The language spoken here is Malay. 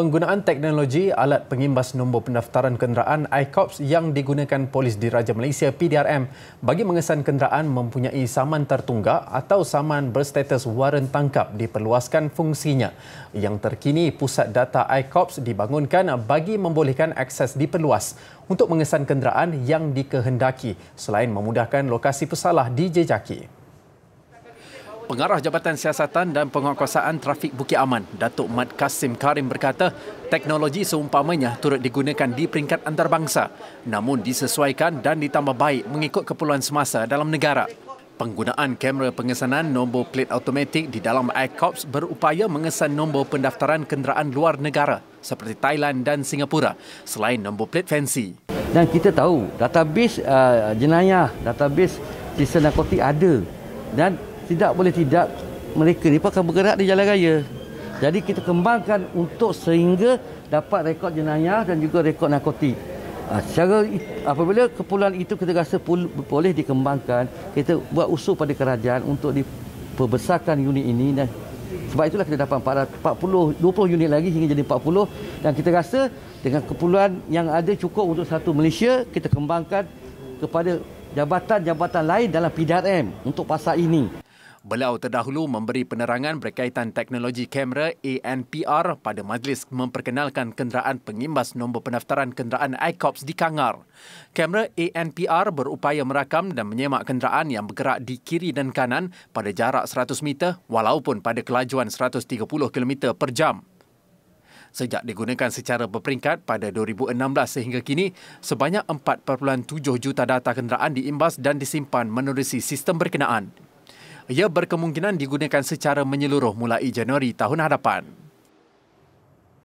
penggunaan teknologi alat pengimbas nombor pendaftaran kenderaan ICOPS yang digunakan polis diraja Malaysia PDRM bagi mengesan kenderaan mempunyai saman tertunggak atau saman berstatus waran tangkap diperluaskan fungsinya. Yang terkini, pusat data ICOPS dibangunkan bagi membolehkan akses diperluas untuk mengesan kenderaan yang dikehendaki selain memudahkan lokasi pesalah dijejaki. Pengarah Jabatan Siasatan dan Penguatkuasaan Trafik Bukit Aman, Datuk Mat Kasim Karim berkata, teknologi seumpamanya turut digunakan di peringkat antarabangsa, namun disesuaikan dan ditambah baik mengikut keperluan semasa dalam negara. Penggunaan kamera pengesanan nombor plat automatik di dalam iCops berupaya mengesan nombor pendaftaran kenderaan luar negara seperti Thailand dan Singapura selain nombor plat fancy. Dan kita tahu database uh, jenayah, database sistem narkotik ada dan tidak boleh tidak mereka ni pun akan bergerak di jalan raya. Jadi kita kembangkan untuk sehingga dapat rekod jenayah dan juga rekod narkotik. Uh, secara apabila kepulauan itu kita rasa pul- boleh dikembangkan, kita buat usul pada kerajaan untuk diperbesarkan unit ini dan sebab itulah kita dapat 40, 20 unit lagi hingga jadi 40 dan kita rasa dengan kepulauan yang ada cukup untuk satu Malaysia kita kembangkan kepada jabatan-jabatan lain dalam PDRM untuk pasal ini. Beliau terdahulu memberi penerangan berkaitan teknologi kamera ANPR pada majlis memperkenalkan kenderaan pengimbas nombor pendaftaran kenderaan ICOPS di Kangar. Kamera ANPR berupaya merakam dan menyemak kenderaan yang bergerak di kiri dan kanan pada jarak 100 meter walaupun pada kelajuan 130 km per jam. Sejak digunakan secara berperingkat pada 2016 sehingga kini, sebanyak 4.7 juta data kenderaan diimbas dan disimpan menerusi sistem berkenaan ia berkemungkinan digunakan secara menyeluruh mulai Januari tahun hadapan.